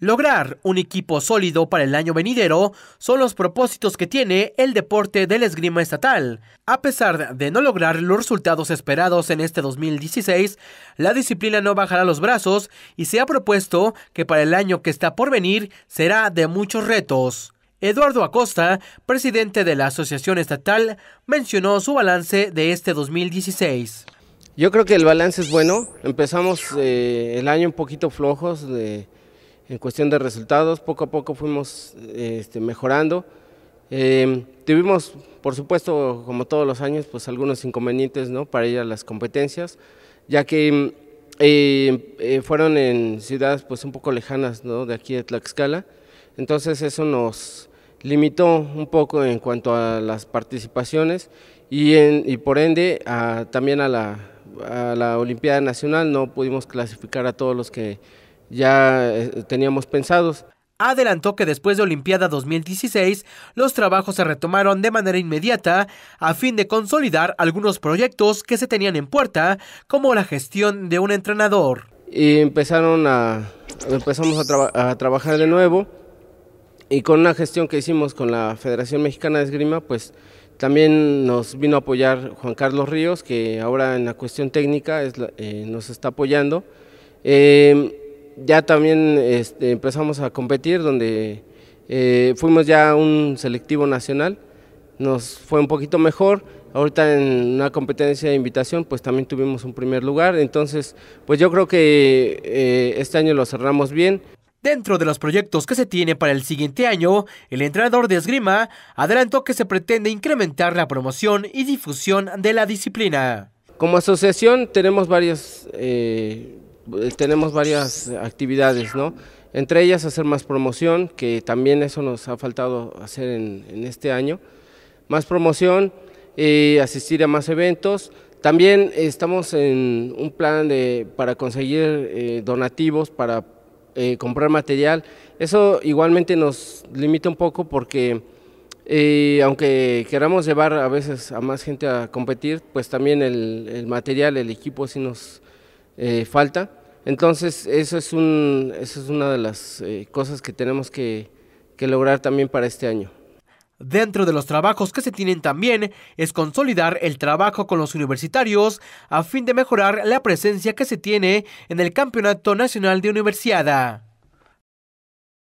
Lograr un equipo sólido para el año venidero son los propósitos que tiene el deporte del esgrima estatal. A pesar de no lograr los resultados esperados en este 2016, la disciplina no bajará los brazos y se ha propuesto que para el año que está por venir será de muchos retos. Eduardo Acosta, presidente de la Asociación Estatal, mencionó su balance de este 2016. Yo creo que el balance es bueno. Empezamos eh, el año un poquito flojos de en cuestión de resultados, poco a poco fuimos este, mejorando. Em, tuvimos, por supuesto, como todos los años, pues algunos inconvenientes ¿no? para ir a las competencias, ya que em, em, eh, fueron en ciudades pues un poco lejanas ¿no? de aquí de Tlaxcala, entonces eso nos limitó un poco en cuanto a las participaciones y, en, y por ende también a la, a la Olimpiada Nacional no pudimos clasificar a todos los que ya eh, teníamos pensados. Adelantó que después de Olimpiada 2016, los trabajos se retomaron de manera inmediata a fin de consolidar algunos proyectos que se tenían en puerta, como la gestión de un entrenador. Y empezaron a, empezamos a, trabajar de nuevo y con una gestión que hicimos con la Federación Mexicana de Esgrima, pues también nos vino a apoyar Juan Carlos Ríos, que ahora en la cuestión técnica eh, nos está apoyando. Eh, ya también este, empezamos a competir, donde eh, fuimos ya un selectivo nacional, nos fue un poquito mejor. Ahorita en una competencia de invitación, pues también tuvimos un primer lugar. Entonces, pues yo creo que eh, este año lo cerramos bien. Dentro de los proyectos que se tiene para el siguiente año, el entrenador de esgrima adelantó que se pretende incrementar la promoción y difusión de la disciplina. Como asociación tenemos varios eh, eh, tenemos varias actividades, ¿no? Entre ellas hacer más promoción, que también eso nos ha faltado hacer en, este año. Más promoción, eh, asistir a más eventos. También estamos en un plan de, para conseguir eh, donativos, para comprar material. Eso igualmente nos limita un poco porque aunque queramos llevar a veces a más gente a competir, pues también el, el material, el equipo sí nos falta. Entonces, eso es, una de las eh, cosas que tenemos que lograr también para este año. Dentro de los trabajos que se tienen también es consolidar el trabajo con los universitarios a fin de mejorar la presencia que se tiene en el Campeonato Nacional de Universidad.